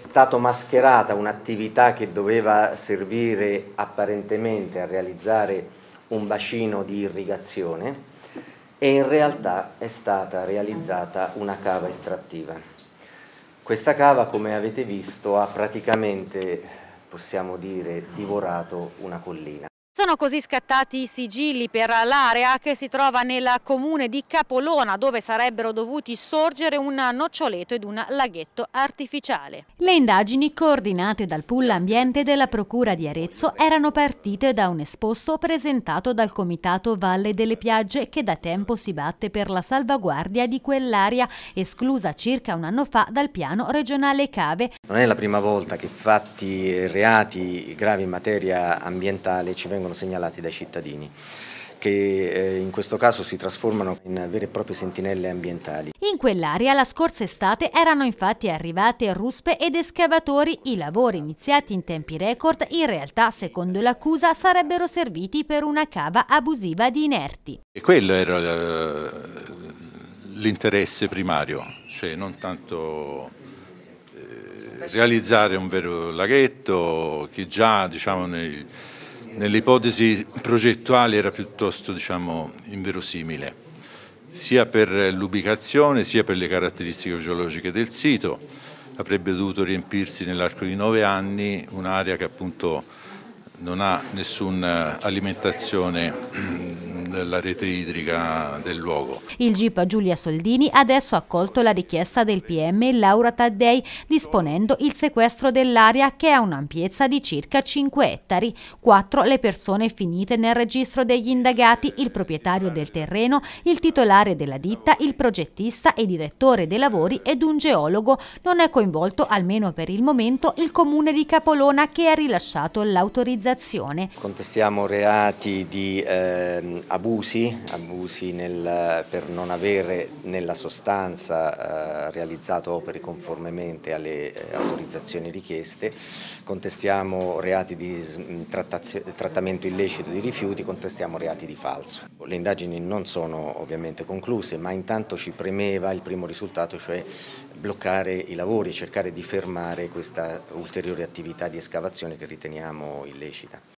stata mascherata un'attività che doveva servire apparentemente a realizzare un bacino di irrigazione e in realtà è stata realizzata una cava estrattiva. Questa cava, come avete visto, ha praticamente, possiamo dire, divorato una collina. Sono così scattati i sigilli per l'area che si trova nel comune di Capolona dove sarebbero dovuti sorgere un noccioleto ed un laghetto artificiale. Le indagini coordinate dal pool ambiente della Procura di Arezzo erano partite da un esposto presentato dal Comitato Valle delle Piagge che da tempo si batte per la salvaguardia di quell'area esclusa circa un anno fa dal piano regionale Cave. Non è la prima volta che fatti reati gravi in materia ambientale ci vengono vengono segnalati dai cittadini che eh, in questo caso si trasformano in vere e proprie sentinelle ambientali. In quell'area la scorsa estate erano infatti arrivate ruspe ed escavatori, i lavori iniziati in tempi record in realtà secondo l'accusa sarebbero serviti per una cava abusiva di inerti. E quello era eh, l'interesse primario, cioè non tanto eh, realizzare un vero laghetto che già diciamo nei nelle ipotesi progettuali era piuttosto diciamo, inverosimile, sia per l'ubicazione sia per le caratteristiche geologiche del sito. Avrebbe dovuto riempirsi nell'arco di nove anni un'area che appunto non ha nessuna eh, alimentazione la rete idrica del luogo. Il GIP Giulia Soldini adesso ha accolto la richiesta del PM Laura Taddei disponendo il sequestro dell'area che ha un'ampiezza di circa 5 ettari. Quattro le persone finite nel registro degli indagati, il proprietario del terreno, il titolare della ditta, il progettista e direttore dei lavori ed un geologo. Non è coinvolto, almeno per il momento, il comune di Capolona che ha rilasciato l'autorizzazione. Contestiamo reati di eh, abusi, abusi nel, per non avere nella sostanza eh, realizzato opere conformemente alle eh, autorizzazioni richieste, contestiamo reati di mm, trattamento illecito di rifiuti, contestiamo reati di falso. Le indagini non sono ovviamente concluse, ma intanto ci premeva il primo risultato, cioè bloccare i lavori e cercare di fermare questa ulteriore attività di escavazione che riteniamo illecita.